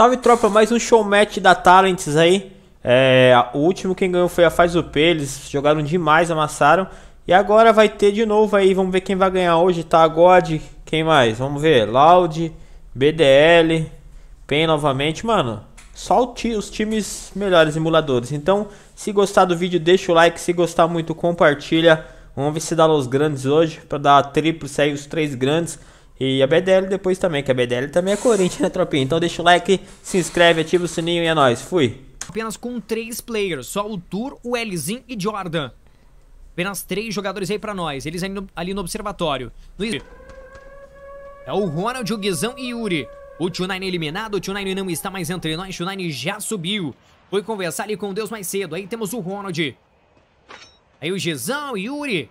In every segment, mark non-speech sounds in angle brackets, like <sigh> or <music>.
Salve tropa, mais um show match da Talents aí. É, o último quem ganhou foi a Faz eles jogaram demais, amassaram. E agora vai ter de novo aí, vamos ver quem vai ganhar hoje, tá? God, quem mais? Vamos ver, Loud, BDL, PEN novamente, mano. Só os times melhores emuladores. Então, se gostar do vídeo, deixa o like. Se gostar muito, compartilha. Vamos ver se dá os grandes hoje. Para dar a triplo, sair os três grandes. E a BDL depois também, que a BDL também é Corinthians, né, tropinha? Então deixa o like, se inscreve, ativa o sininho e é nóis. Fui! Apenas com três players, só o Tur, o Elzin e Jordan. Apenas três jogadores aí pra nós, eles ali no, ali no observatório. Luiz... É o Ronald, o Guizão e Yuri. O Tunine eliminado, o Tunine não está mais entre nós, o Tunine já subiu. Foi conversar ali com Deus mais cedo, aí temos o Ronald. Aí o Guizão, Yuri...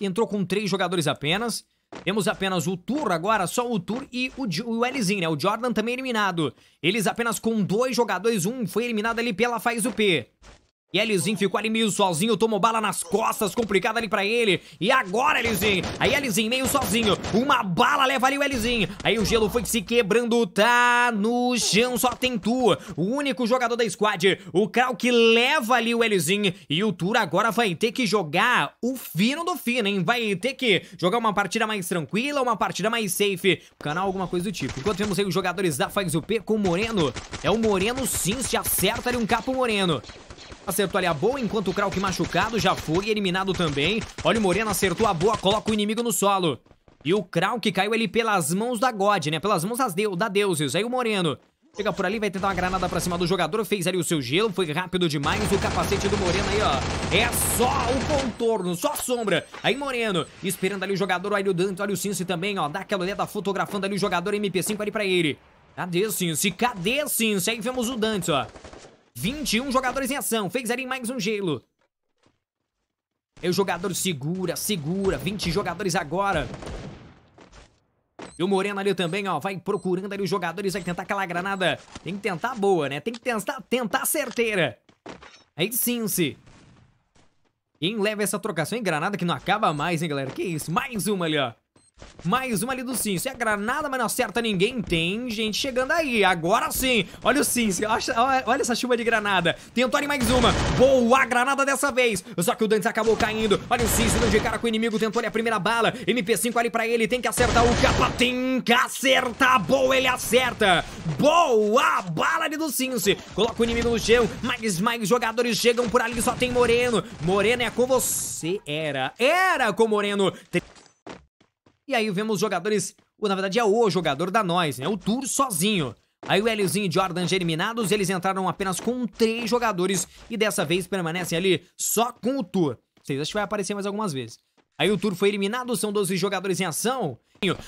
Entrou com três jogadores apenas. Temos apenas o Tour agora, só o Tour e o, o Lzinho, né? O Jordan também eliminado. Eles apenas com dois jogadores, um foi eliminado ali pela Faz e Elizinho ficou ali meio sozinho, tomou bala nas costas, complicado ali pra ele. E agora, Elizinho? Aí Elizinho meio sozinho, uma bala leva ali o Elizinho. Aí o gelo foi se quebrando, tá no chão, só tem tu. O único jogador da squad, o Krau que leva ali o Elizinho. E o Tura agora vai ter que jogar o fino do fino, hein? Vai ter que jogar uma partida mais tranquila, uma partida mais safe. Canal alguma coisa do tipo. Enquanto temos aí os jogadores da Faz P com o Moreno. É o Moreno sim, se acerta ali um capo Moreno. Acertou ali a boa, enquanto o Krauk machucado já foi eliminado também. Olha o Moreno, acertou a boa, coloca o inimigo no solo. E o Krauk caiu ali pelas mãos da God, né? Pelas mãos das de da Deuses. Aí o Moreno Chega por ali, vai tentar uma granada pra cima do jogador, fez ali o seu gelo, foi rápido demais, o capacete do Moreno aí, ó, é só o contorno, só a sombra. Aí Moreno, esperando ali o jogador, olha o Dante, olha o Cincy também, ó, dá aquela olhada fotografando ali o jogador MP5 ali pra ele. Cadê o Cincy? Cadê o Cincy? Aí vemos o Dante, ó. 21 jogadores em ação. Fez ali mais um gelo. E o jogador segura, segura. 20 jogadores agora. E o Moreno ali também, ó, vai procurando ali os jogadores, vai tentar aquela granada. Tem que tentar boa, né? Tem que tentar, tentar certeira. Aí sim-se. Quem leva essa trocação em granada que não acaba mais, hein, galera? Que isso, mais uma ali, ó. Mais uma ali do Cincio. É granada, mas não acerta ninguém. Tem gente chegando aí. Agora sim. Olha o Sims. Olha essa chuva de granada. Tentou mais uma. Boa granada dessa vez. Só que o Dantes acabou caindo. Olha o Sims dando de cara com o inimigo. Tentou ali a primeira bala. MP5 ali pra ele. Tem que acertar o capa. Tem que acertar. Boa, ele acerta. Boa bala ali do Sims. Coloca o inimigo no chão. Mais, mais jogadores chegam por ali. Só tem Moreno. Moreno é com você. Era. Era com Moreno. Tem e aí vemos os jogadores, ou, na verdade é o jogador da nós, né? O Tour sozinho. Aí o elizinho e Jordan já eliminados, eles entraram apenas com três jogadores e dessa vez permanecem ali só com o Tour. Vocês acham que vai aparecer mais algumas vezes. Aí o Tour foi eliminado, são 12 jogadores em ação.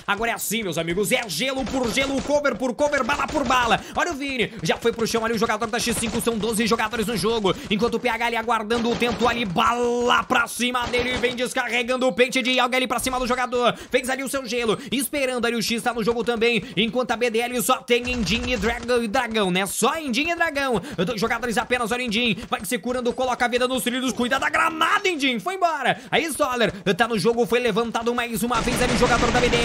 Agora é assim, meus amigos. É gelo por gelo, cover por cover, bala por bala. Olha o Vini. Já foi pro chão ali o jogador da X5. São 12 jogadores no jogo. Enquanto o PH ali aguardando o tempo ali. Bala pra cima dele. e Vem descarregando o pente de alga ali pra cima do jogador. Fez ali o seu gelo. Esperando ali o X tá no jogo também. Enquanto a BDL só tem Endin e Dragão, e dragão né? Só Endin e Dragão. Dois jogadores apenas. Olha o Endin. Vai se curando, coloca a vida nos trilhos. Cuida da granada, Endin. Foi embora. Aí Stoller tá no jogo. Foi levantado mais uma vez ali o jogador da BDL.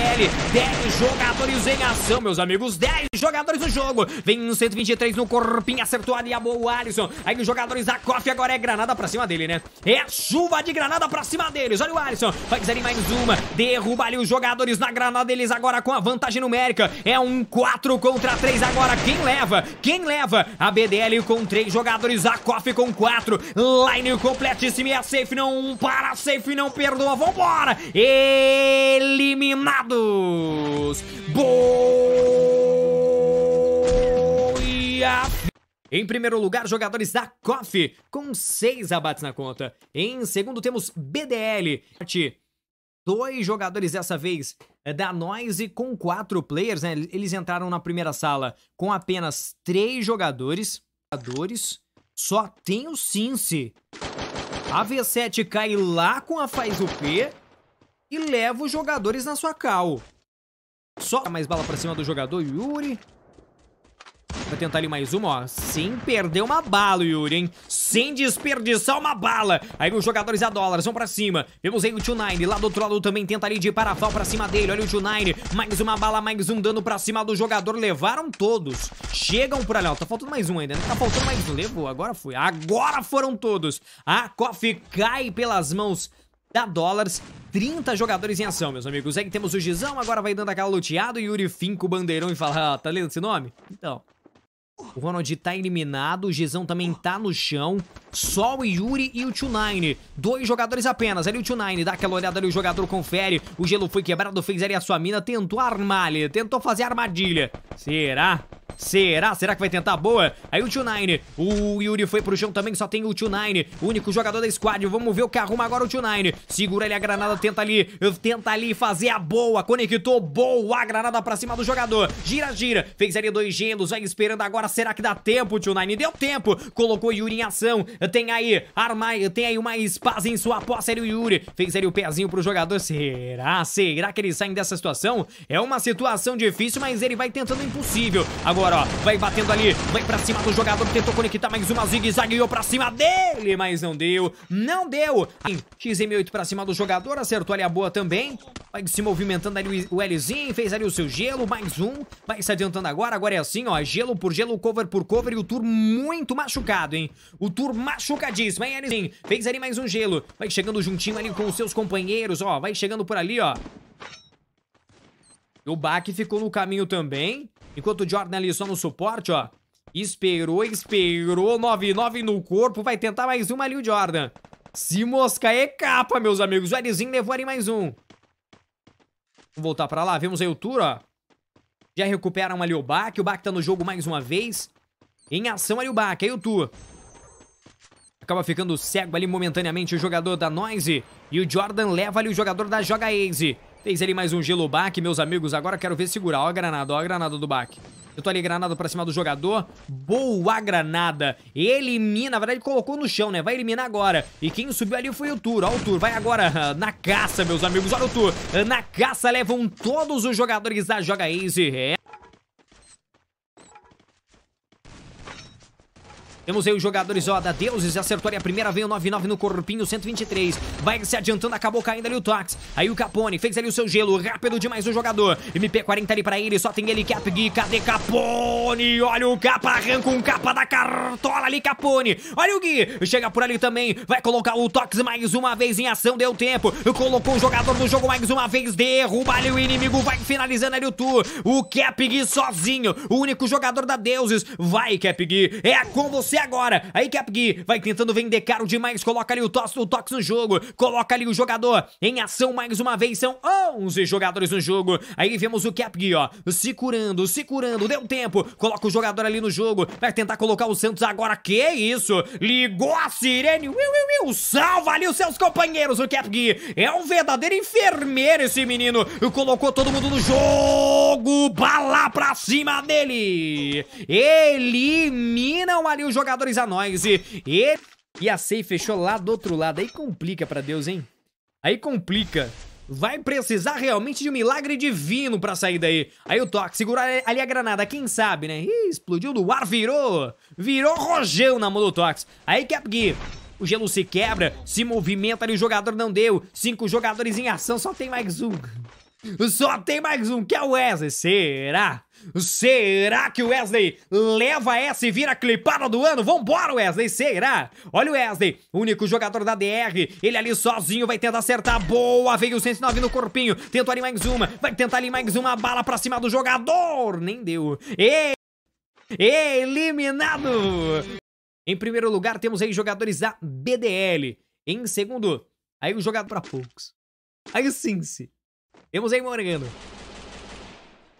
10 jogadores em ação, meus amigos. 10 jogadores no jogo. Vem no 123 no corpinho, acertou ali a boa Alisson. Aí os jogadores da KOF agora é granada pra cima dele, né? É chuva de granada pra cima deles. Olha o Alisson. Faz ali mais uma. Derruba ali os jogadores na granada deles agora com a vantagem numérica. É um 4 contra 3 agora. Quem leva? Quem leva? A BDL com 3 jogadores, a KOF com 4. Line completíssima. e a safe não para, a safe não perdoa. Vambora! Eliminado resultados. Em primeiro lugar, jogadores da Coffee, com seis abates na conta. Em segundo, temos BDL. Dois jogadores dessa vez eh, da Noise com quatro players, né? Eles entraram na primeira sala com apenas três jogadores. Jogadores. Só tem o Cincy. A V7 cai lá com a Faz o P e leva os jogadores na sua cal. Só mais bala pra cima do jogador, Yuri. Vai tentar ali mais uma, ó. Sem perder uma bala, Yuri, hein? Sem desperdiçar uma bala. Aí os jogadores a dólares vão pra cima. Vemos aí o 2-9. Lá do outro lado também tenta ali de parafal pra cima dele. Olha o 2-9. Mais uma bala, mais um dano pra cima do jogador. Levaram todos. Chegam por ali, ó. Tá faltando mais um ainda, né? Tá faltando mais um. Levou, agora foi. Agora foram todos. A Coffee cai pelas mãos da Dólares. 30 jogadores em ação, meus amigos. é que temos o Gizão, agora vai dando aquela luteada. Yuri finca o bandeirão e fala, ah, tá lendo esse nome? Então... O Ronald tá eliminado, o Gizão também tá no chão só o Yuri e o Tunine. Dois jogadores apenas. Ali o Tunine dá aquela olhada ali, o jogador confere. O gelo foi quebrado, fez ali a sua mina, tentou armar ali, tentou fazer armadilha. Será? Será? Será que vai tentar boa? Aí o 2-9. O Yuri foi pro chão também, só tem o 2-9. Único jogador da squad. Vamos ver o que arruma agora o 2-9. Segura ele a granada, tenta ali. Tenta ali fazer a boa. Conectou boa a granada pra cima do jogador. Gira, gira. Fez ali dois gelos. Vai esperando agora. Será que dá tempo, 2-9? Deu tempo. Colocou o Yuri em ação. Tem aí arma, tem aí uma espada em sua posse, era o Yuri. Fez ali o pezinho pro jogador. Será? Será que ele sai dessa situação? É uma situação difícil, mas ele vai tentando o impossível. Agora, ó, vai batendo ali, vai pra cima do jogador, tentou conectar mais uma zigue-zagueou pra cima dele, mas não deu. Não deu. XM8 pra cima do jogador, acertou ali a boa também. Vai se movimentando ali o Lzinho, fez ali o seu gelo, mais um. Vai se adiantando agora, agora é assim, ó, gelo por gelo, cover por cover e o Tur muito machucado, hein? O Tur machucadíssimo, hein, Erizinho? Fez ali mais um gelo. Vai chegando juntinho ali com os seus companheiros, ó. Vai chegando por ali, ó. O Bak ficou no caminho também. Enquanto o Jordan ali só no suporte, ó. Esperou, esperou. 9-9 no corpo. Vai tentar mais uma ali o Jordan. Se mosca é capa, meus amigos. O Erizinho levou ali mais um. Vamos voltar pra lá. Vemos aí o tour, ó. Já recuperam ali o Bak. O Bak tá no jogo mais uma vez. Em ação ali o Bak, Aí o tour. Acaba ficando cego ali momentaneamente o jogador da Noise. E o Jordan leva ali o jogador da Joga Aze. Fez ali mais um gelo back, meus amigos. Agora quero ver segurar. Ó a granada, ó a granada do back. Eu tô ali granada pra cima do jogador. Boa granada. Elimina, na verdade colocou no chão, né? Vai eliminar agora. E quem subiu ali foi o Tur Ó o Tur vai agora ah, na caça, meus amigos. Olha o Tur ah, Na caça levam todos os jogadores da Joga Aze. É. Temos aí os jogadores, ó, da Deuses. Acertou ali a primeira, veio 9-9 no corpinho, 123. Vai se adiantando, acabou caindo ali o Tox. Aí o Capone fez ali o seu gelo, rápido demais o jogador. MP40 ali pra ele, só tem ele Cap Gui. Cadê Capone? Olha o capa, arranca um capa da cartola ali, Capone. Olha o Gui, chega por ali também. Vai colocar o Tox mais uma vez em ação, deu tempo. Colocou o jogador do jogo mais uma vez, derruba ali o inimigo, vai finalizando ali o Tu. O Cap Gui sozinho, o único jogador da Deuses. Vai, Cap Gui, é com você é agora, aí Icap Gui vai tentando vender caro demais, coloca ali o Tox, o tox no jogo, coloca ali o jogador em ação mais uma vez, são 11 jogadores no jogo. Aí vemos o Cap Gui, ó, se curando, se curando, deu tempo, coloca o jogador ali no jogo, vai tentar colocar o Santos agora, que isso? Ligou a sirene, uiu, uiu, uiu, salva ali os seus companheiros, o Cap Gui é um verdadeiro enfermeiro esse menino, colocou todo mundo no jogo, bala pra cima dele, eliminam ali o jogador jogadores a nós E, e a Sei fechou lá do outro lado. Aí complica pra Deus, hein? Aí complica. Vai precisar realmente de um milagre divino pra sair daí. Aí o Toque segura ali a granada, quem sabe, né? Ih, explodiu do ar, virou. Virou rojão na mão do Tox. Aí Cap Gear. O gelo se quebra, se movimenta ali, o jogador não deu. Cinco jogadores em ação, só tem mais um. Só tem mais um, que é o Wesley. Será? Será que o Wesley leva essa e vira a clipada do ano? Vambora, Wesley, será? Olha o Wesley, único jogador da DR. Ele ali sozinho vai tentar acertar. Boa, veio o 109 no corpinho. Tentou ali mais uma. Vai tentar ali mais uma bala pra cima do jogador. Nem deu. E... Eliminado! Em primeiro lugar, temos aí jogadores da BDL. Em segundo, aí o jogador pra ah, poucos. Aí o Sinse. Temos aí, Morgano.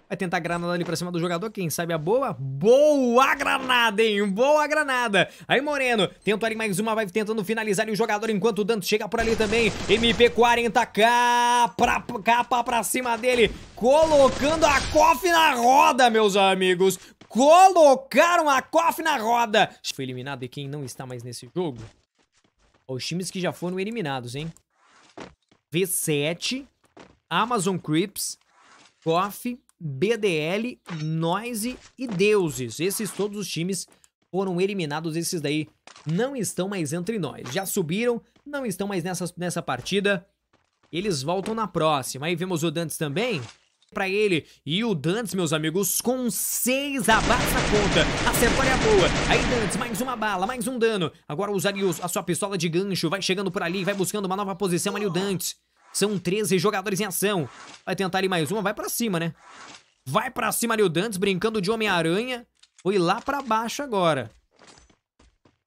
Vai tentar a granada ali pra cima do jogador, quem sabe a boa. Boa granada, hein? Boa granada. Aí, Moreno, tenta ali mais uma, vai tentando finalizar ali o jogador enquanto o Dante chega por ali também. MP40K pra, capa pra cima dele, colocando a cof na roda, meus amigos. Colocaram a cof na roda. Foi eliminado e quem não está mais nesse jogo? Os times que já foram eliminados, hein? V7, Amazon Creeps, Coffee, BDL, Noise e Deuses. Esses todos os times foram eliminados, esses daí não estão mais entre nós. Já subiram, não estão mais nessa, nessa partida. Eles voltam na próxima. Aí vemos o Dantes também. Pra ele. E o Dantes, meus amigos, com seis abaixa na conta. Acertou é boa. Aí, Dantes, mais uma bala, mais um dano. Agora usaria a sua pistola de gancho. Vai chegando por ali, vai buscando uma nova posição. Ali o Dantes. São 13 jogadores em ação. Vai tentar ali mais uma, vai para cima, né? Vai para cima ali o Dantes, brincando de Homem-Aranha. Foi lá para baixo agora.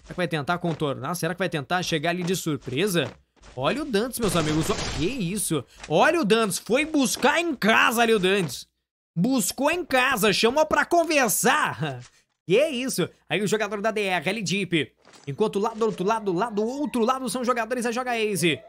Será que vai tentar contornar? Será que vai tentar chegar ali de surpresa? Olha o Dantes, meus amigos. Que isso? Olha o Dantes. Foi buscar em casa ali o Dantes. Buscou em casa, chamou para conversar. <laughs> Que isso? Aí o jogador da DR, L Deep. Enquanto lá do outro lado, lá do outro lado são jogadores a jogar Ace.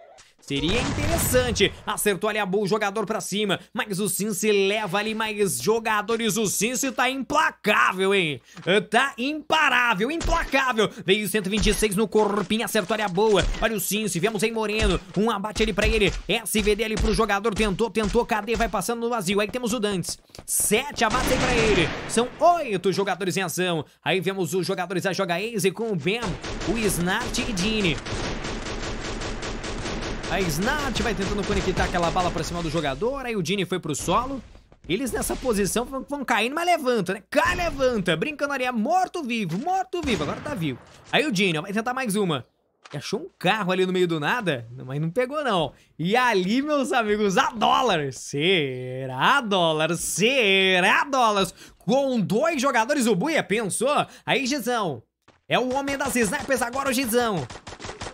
Seria interessante. Acertou ali a boa o jogador pra cima. Mas o Cincy leva ali mais jogadores. O Cincy tá implacável, hein? Ah, tá imparável, implacável. Veio 126 no corpinho. Acertou ali a boa. Olha o Cincy. Vemos aí Moreno. Um abate ali pra ele. SVD ali pro jogador. Tentou, tentou. Cadê? Vai passando no vazio. Aí temos o Dantes. Sete aí pra ele. São oito jogadores em ação. Aí vemos os jogadores a Joga Ace com o Ben, o Snart e Dini. A Snart vai tentando conectar aquela bala pra cima do jogador. Aí o Dini foi pro solo. Eles nessa posição vão, vão caindo, mas levanta, né? Cai, levanta. Brincando ali, é morto-vivo, morto-vivo. Agora tá vivo. Aí o Dini, ó, vai tentar mais uma. Achou um carro ali no meio do nada, mas não pegou não. E ali, meus amigos, a dólar. Será dólar? Será dólar? Com dois jogadores, o Buia pensou. Aí, Gizão. É o homem das snipers agora, o Gizão.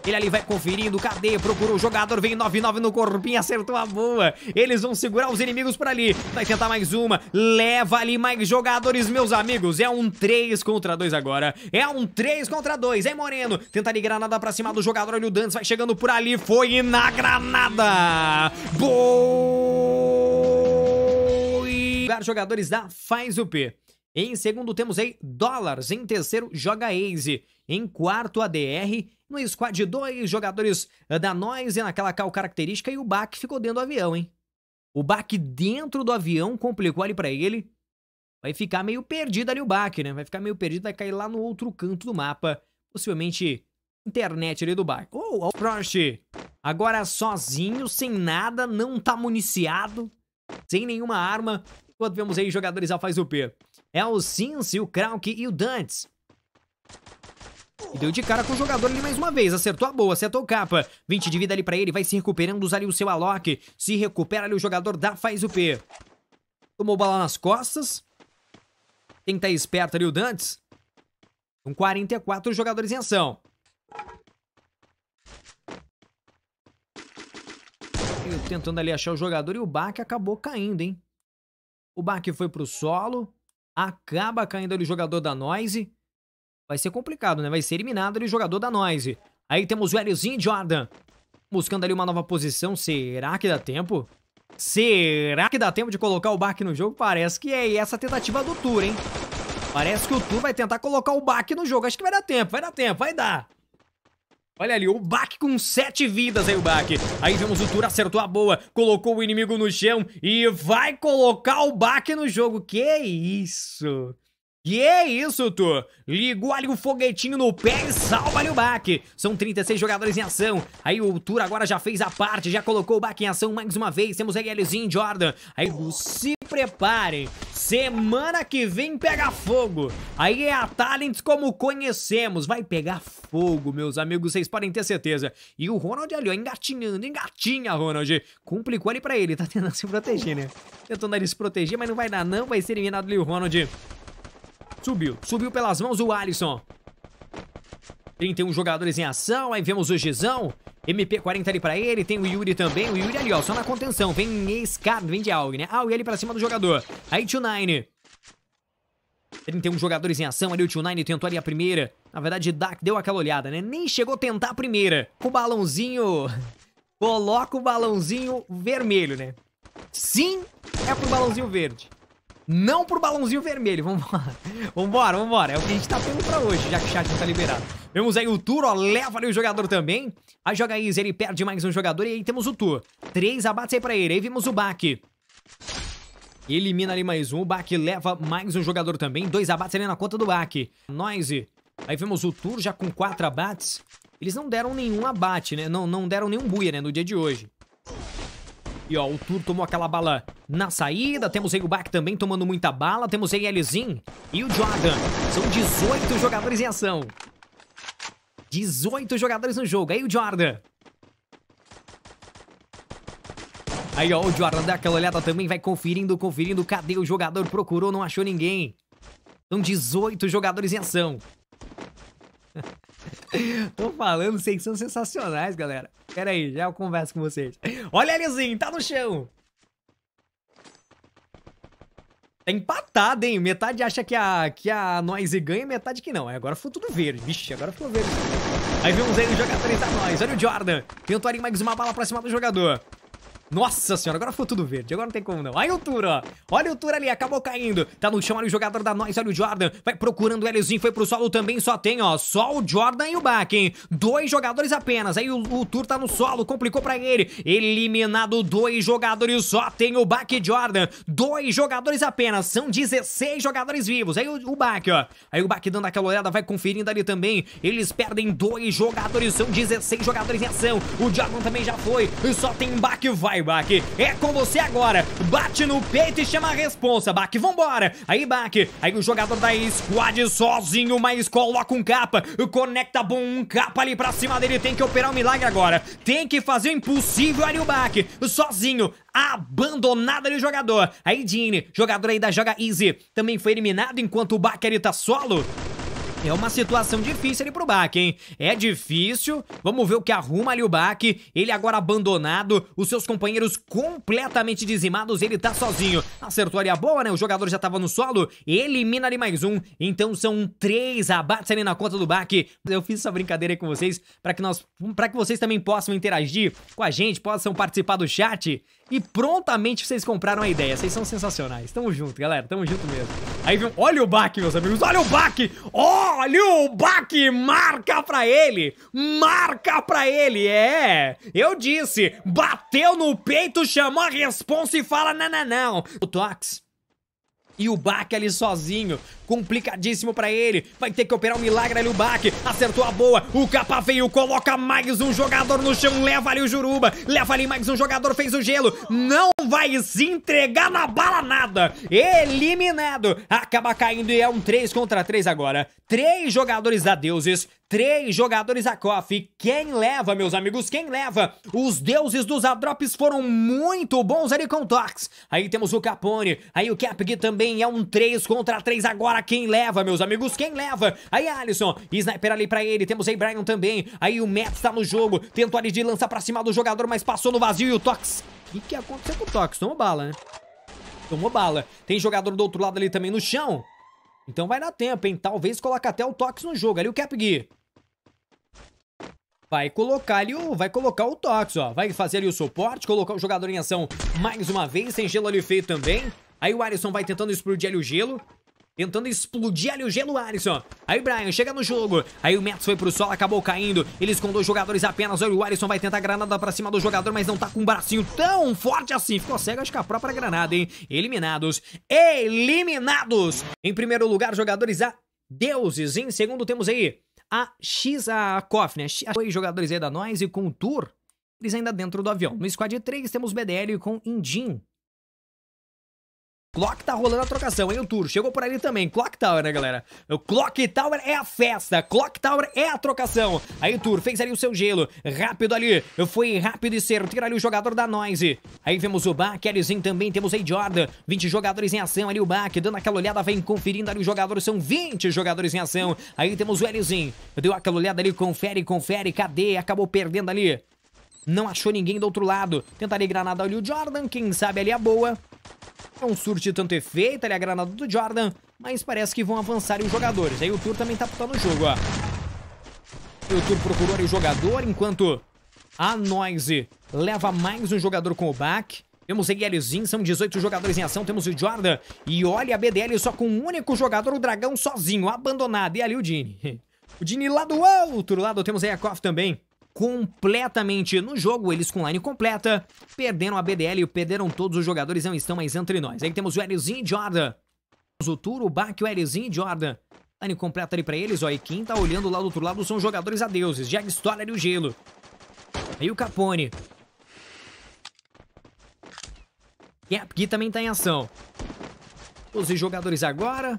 Ele ali vai conferindo. Cadê? Procurou o jogador. Vem 9-9 no corpinho. Acertou a boa. Eles vão segurar os inimigos por ali. Vai tentar mais uma. Leva ali mais jogadores, meus amigos. É um 3 contra 2 agora. É um 3 contra 2, hein, Moreno? Tenta ali granada pra cima do jogador. Olha o Dantes. Vai chegando por ali. Foi na granada. Boi! Jogadores da Faz o P. Em segundo temos aí Dólares. Em terceiro joga Aze. Em quarto ADR. No squad 2, jogadores eh, da Noise naquela cal característica e o Bach ficou dentro do avião, hein? O Bach dentro do avião complicou ali para ele. Vai ficar meio perdido ali o Bach, né? Vai ficar meio perdido, vai cair lá no outro canto do mapa. Possivelmente internet ali do Bach. oh, o Prost agora sozinho, sem nada, não tá municiado, sem nenhuma arma. Enquanto vemos aí jogadores alfaz do P. É o Sins, o Krauk e o Dantes. E deu de cara com o jogador ali mais uma vez. Acertou a boa, acertou o capa. 20 de vida ali pra ele, vai se recuperando, usa ali o seu Alok. Se recupera ali o jogador, dá, faz o P. Tomou bala nas costas. Tem que estar tá esperto ali o Dantes. Com 44 jogadores em ação. Eu tentando ali achar o jogador e o Baque acabou caindo, hein? O Baque foi pro solo. Acaba caindo ali o jogador da Noise vai ser complicado, né? Vai ser eliminado ali o jogador da Noise. Aí temos o Eriozinho Jordan, buscando ali uma nova posição. Será que dá tempo? Será que dá tempo de colocar o Bach no jogo? Parece que é essa tentativa do Tour, hein? Parece que o Tour vai tentar colocar o Bach no jogo. Acho que vai dar tempo, vai dar tempo, vai dar. Olha ali, o Bach com sete vidas aí, o Bach. Aí vemos o Tour, acertou a boa, colocou o inimigo no chão e vai colocar o Bach no jogo. Que isso! E é isso, Tu. Ligou ali o foguetinho no pé e salva ali o baque. São 36 jogadores em ação. Aí o Tur agora já fez a parte, já colocou o baque em ação mais uma vez. Temos aí Elzinho, Jordan. Aí se preparem. Semana que vem pega fogo. Aí é a Talents como conhecemos. Vai pegar fogo, meus amigos. Vocês podem ter certeza. E o Ronald ali, ó, engatinhando. Engatinha, Ronald. Complicou ali pra ele. Tá tentando se proteger, né? Tentando ali se proteger, mas não vai dar, não. Vai ser eliminado ali o Ronald. Subiu. Subiu pelas mãos o Alisson. 31 jogadores em ação. Aí vemos o Gizão. MP40 ali pra ele, tem o Yuri também. O Yuri ali, ó, só na contenção. Vem escada, vem de Aug, né? Aug ah, ali pra cima do jogador. Aí 2 Nine. 31 jogadores em ação. Ali o 2 Nine tentou ali a primeira. Na verdade, Dak deu aquela olhada, né? Nem chegou a tentar a primeira. O balãozinho. <laughs> Coloca o balãozinho vermelho, né? Sim, é pro balãozinho verde. Não pro balãozinho vermelho, vambora. Vambora, vambora. É o que a gente tá tendo pra hoje, já que o chat não tá liberado. Vemos aí o Tour, ó, leva ali o jogador também. Aí joga a ele perde mais um jogador e aí temos o Tour. Três abates aí pra ele, aí vimos o Baque. Elimina ali mais um, o Baque leva mais um jogador também. Dois abates ali na conta do Baque. Noise, aí vemos o Tour já com quatro abates. Eles não deram nenhum abate, né? Não, não deram nenhum buia, né, no dia de hoje. E ó, o Tur tomou aquela bala na saída. Temos aí o Bach também tomando muita bala. Temos aí Elizin e o Jordan. São 18 jogadores em ação. 18 jogadores no jogo. Aí o Jordan. Aí ó, o Jordan dá aquela olhada também. Vai conferindo, conferindo. Cadê o jogador? Procurou, não achou ninguém. São 18 jogadores em ação. <laughs> Tô falando, vocês são sensacionais, galera. Pera aí, já eu converso com vocês. Olha Elizinho, tá no chão. Tá empatado, hein? Metade acha que a, que a Noise ganha, metade que não. Aí é, agora ficou tudo verde. Vixe, agora ficou verde. Aí vemos aí o jogador tá nós. Olha o Jordan. Tentou ali mais uma bala pra cima do jogador. Nossa senhora, agora ficou tudo verde. Agora não tem como não. Aí o Tura. Olha o Tura ali, acabou caindo. Tá no chão, olha o jogador da nós, olha o Jordan. Vai procurando o Lzinho, foi pro solo também. Só tem, ó, só o Jordan e o Bach, hein? Dois jogadores apenas. Aí o, o Tur tá no solo, complicou pra ele. Eliminado dois jogadores, só tem o Bach e Jordan. Dois jogadores apenas. São 16 jogadores vivos. Aí o, o ó. Aí o Bach dando aquela olhada, vai conferindo ali também. Eles perdem dois jogadores, são 16 jogadores em ação. O Jordan também já foi. E só tem Bach, vai vai, É com você agora. Bate no peito e chama a responsa, Bach. Vambora. Aí, Bach. Aí o jogador da squad sozinho, mas coloca um capa. Conecta bom um capa ali pra cima dele. Tem que operar um milagre agora. Tem que fazer o impossível ali o Bach. Sozinho abandonada o jogador. Aí Dini, jogador aí da Joga Easy, também foi eliminado enquanto o ali tá solo. É uma situação difícil ali pro Bach, hein? É difícil. Vamos ver o que arruma ali o Bak. Ele agora abandonado, os seus companheiros completamente dizimados, ele tá sozinho. Acertou ali a boa, né? O jogador já tava no solo, elimina ali mais um. Então são três abates ali na conta do Bak. Eu fiz essa brincadeira aí com vocês para que nós para que vocês também possam interagir com a gente, possam participar do chat. E prontamente vocês compraram a ideia. Vocês são sensacionais. Tamo junto, galera. Tamo junto mesmo. Aí vem... Olha o baque, meus amigos. Olha o baque. Olha o baque. Marca pra ele. Marca pra ele. É. Eu disse. Bateu no peito, chamou a responsa e fala não, não, não. O Tox e o Bach ali sozinho, complicadíssimo pra ele. Vai ter que operar um milagre ali o baque. Acertou a boa. O capa veio, coloca mais um jogador no chão. Leva ali o Juruba. Leva ali mais um jogador, fez o gelo. Não vai se entregar na bala nada. Eliminado. Acaba caindo e é um 3 contra 3 agora. Três jogadores a deuses, três jogadores a coffee. Quem leva, meus amigos? Quem leva? Os deuses dos adrops foram muito bons ali com o Tox. Aí temos o Capone. Aí o Capgui também é um 3 contra 3 agora quem leva, meus amigos, quem leva? Aí Alisson, sniper ali pra ele, temos aí Brian também, aí o Maps tá no jogo, tentou ali de lançar pra cima do jogador, mas passou no vazio e o Tox... O que, que aconteceu com o Tox? Tomou bala, né? Tomou bala. Tem jogador do outro lado ali também no chão. Então vai dar tempo, hein? Talvez coloque até o Tox no jogo. Ali o Cap Gui. Vai colocar ali o... Vai colocar o Tox, ó. Vai fazer ali o suporte, colocar o jogador em ação mais uma vez. Tem gelo ali feito também. Aí o Alisson vai tentando explodir ali o gelo tentando explodir ali o gelo Alisson. Aí o Brian chega no jogo. Aí o Mets foi pro solo, acabou caindo. Eles com dois jogadores apenas. Olha, o Alisson vai tentar a granada pra cima do jogador, mas não tá com um bracinho tão forte assim. Ficou cego, acho que a própria granada, hein? Eliminados. Eliminados! Em primeiro lugar, jogadores a deuses. Em segundo, temos aí a X, a KOF, né? dois jogadores aí da e com o Tour. Eles ainda dentro do avião. No squad 3, temos BDL com Indin. Clock tá rolando a trocação, hein, o Tur Chegou por ali também. Clock Tower, né, galera? O Clock Tower é a festa. Clock Tower é a trocação. Aí o Tur fez ali o seu gelo. Rápido ali. Foi rápido e certeiro ali o jogador da Noise. Aí vemos o Bach, Kellyzinho também. Temos aí Jordan. 20 jogadores em ação ali o Bach. Dando aquela olhada, vem conferindo ali os jogadores. São 20 jogadores em ação. Aí temos o Elizinho. Deu aquela olhada ali, confere, confere. Cadê? Acabou perdendo ali. Não achou ninguém do outro lado. tenta ali granada ali o Jordan. Quem sabe ali a é boa não surte tanto efeito ali a granada do Jordan, mas parece que vão avançar os jogadores. Aí o Tur também tá putando o jogo, ó. E o Tur procurou ali o jogador, enquanto a Noise leva mais um jogador com o back. Temos aí Elzinho, são 18 jogadores em ação, temos o Jordan. E olha a BDL só com um único jogador, o Dragão sozinho, abandonado. E ali o Dini. <laughs> O Dini lá do outro lado, temos aí a Koff também completamente no jogo, eles com line completa, perderam a BDL, e perderam todos os jogadores, não estão mais entre nós. Aí temos o Elizinho e Jordan. O Turo o Eriozinho e Jordan. Line completa ali pra eles, ó, e quem tá olhando lá do outro lado são jogadores adeuses, Jack Stoller e o Gelo. Aí o Capone. aqui também tá em ação. 12 jogadores agora.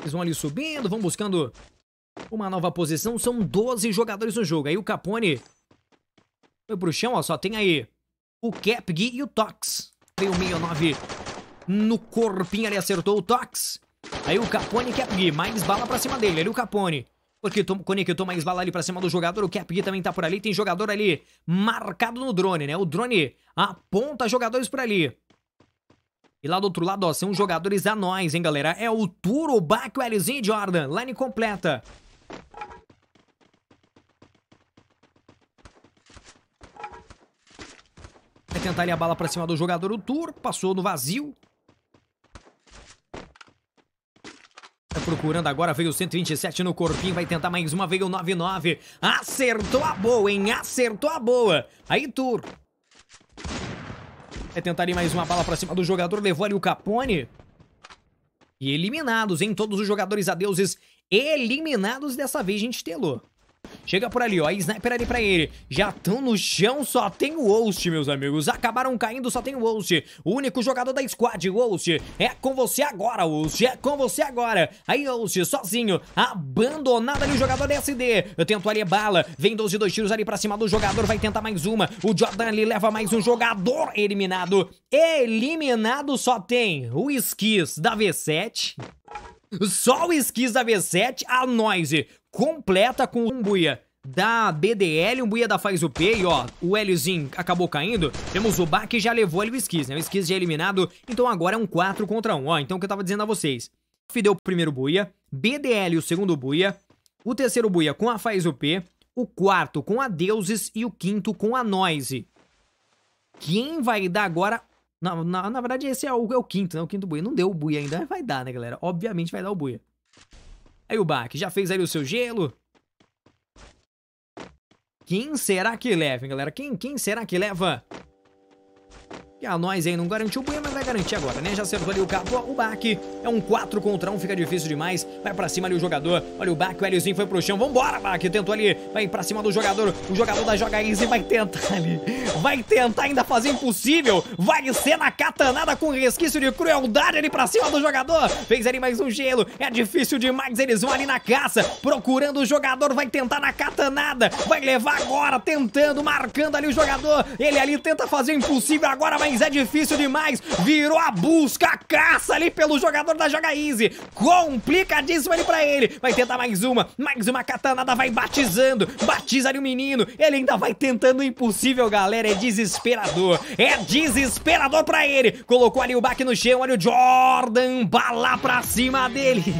Eles vão ali subindo, vão buscando uma nova posição, são 12 jogadores no jogo. Aí o Capone foi pro chão, ó, só tem aí o Capgui e o Tox. Veio 69 no corpinho, ali, acertou o Tox. Aí o Capone e Capgui, mais bala pra cima dele, ali o Capone. Porque conectou mais bala ali pra cima do jogador, o Capgui também tá por ali, tem jogador ali marcado no drone, né? O drone aponta jogadores por ali. E lá do outro lado, ó, são jogadores anões, hein, galera? É o Turo o Lzinho e Jordan. Line completa. Vai tentar ali a bala pra cima do jogador, o Tur Passou no vazio. Tá procurando agora, veio o 127 no corpinho, vai tentar mais uma, veio o 99. Acertou a boa, hein? Acertou a boa. Aí, Tur, Vai tentar ali mais uma bala pra cima do jogador, levou ali o Capone. E eliminados, hein? Todos os jogadores adeuses eliminados dessa vez, gente, telou. Chega por ali, ó, a sniper ali pra ele Já estão no chão, só tem o Ghost, meus amigos Acabaram caindo, só tem o Ghost O único jogador da squad, Ghost É com você agora, Ghost É com você agora Aí, Ghost, sozinho Abandonado ali o jogador da SD Eu tento ali bala Vem 12, dois tiros ali pra cima do jogador Vai tentar mais uma O Jordan ali leva mais um jogador Eliminado Eliminado só tem o Skis da V7 só o esquis da V7, a Noise, completa com um buia da BDL, um buia da Faz UP, e ó, o Lzinho acabou caindo, temos o Bar que já levou ali o esquis, né? O esquis já é eliminado, então agora é um 4 contra 1, ó, então o que eu tava dizendo a vocês. Fideu o primeiro buia, BDL o segundo buia, o terceiro buia com a Faz o o quarto com a Deuses e o quinto com a Noise. Quem vai dar agora na, na, na verdade, esse é o, é o quinto, né? O quinto buia. Não deu o buia ainda, vai dar, né, galera? Obviamente vai dar o buia. Aí o Bach, já fez ali o seu gelo. Quem será que leva, hein, galera? Quem, quem será que leva e a nós hein? não garantiu o banho, mas vai garantir agora, né? Já acertou ali o cabo. O baque é um 4 contra 1, fica difícil demais. Vai pra cima ali o jogador. Olha o baque, o Héliozinho foi pro chão. Vambora, baque. Tentou ali. Vai pra cima do jogador. O jogador da Joga Easy vai tentar <laughs> ali. Vai tentar ainda fazer impossível. Vai ser na catanada com resquício de crueldade ali pra cima do jogador. Fez ali mais um gelo. É difícil demais. Eles vão ali na caça. Procurando o jogador. Vai tentar na catanada. Vai levar agora. Tentando, marcando ali o jogador. Ele ali tenta fazer o impossível. Agora vai é difícil demais. Virou a busca, a caça ali pelo jogador da Joga Easy. Complicadíssimo ali pra ele. Vai tentar mais uma, mais uma catanada, vai batizando. Batiza ali o menino. Ele ainda vai tentando o impossível, galera. É desesperador. É desesperador pra ele. Colocou ali o back no chão, olha o Jordan. Bala pra cima dele.